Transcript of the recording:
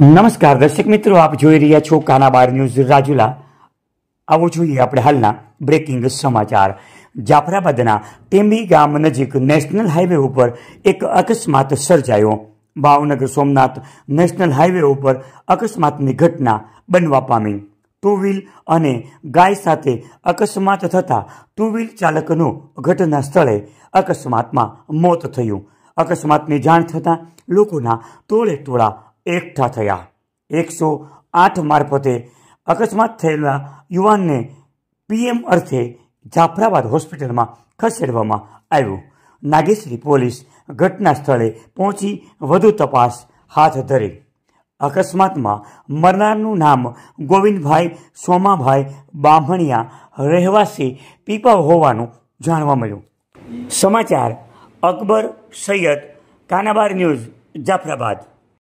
નમસ્કાર દર્શક મિત્રો આપ જોઈ રહ્યા છો કાના બાર ન્યૂઝ રાજુલા આવો જોઈએ આપણે હાલના બ્રેકિંગ સમાચાર જાફરાબાદના ટેંબી ગામ નજીક નેશનલ હાઈવે ઉપર એક અકસ્માત સર્જાયો ભાવનગર સોમનાથ નેશનલ હાઈવે ઉપર અકસ્માતની ઘટના બનવા પામી ટુ વ્હીલ અને ગાય સાથે અકસ્માત થતાં ટુ વ્હીલ ચાલકનું ઘટના સ્થળે અકસ્માતમાં મોત થયું અકસ્માતની જાણ થતાં લોકોના ટોળે ટોળા એકઠા થયા એકસો આઠ મારફતે અકસ્માત થયેલા યુવાનને પીએમ અર્થે જાફરાબાદ હોસ્પિટલમાં ખસેડવામાં આવ્યું નાગેશ્રી પોલીસ ઘટના સ્થળે પહોંચી વધુ તપાસ હાથ ધરી અકસ્માતમાં મરનારનું નામ ગોવિંદભાઈ સોમાભાઈ બામણિયા રહેવાસી પીપા હોવાનું જાણવા મળ્યું સમાચાર અકબર સૈયદ કાનાબાર ન્યૂઝ જાફરાબાદ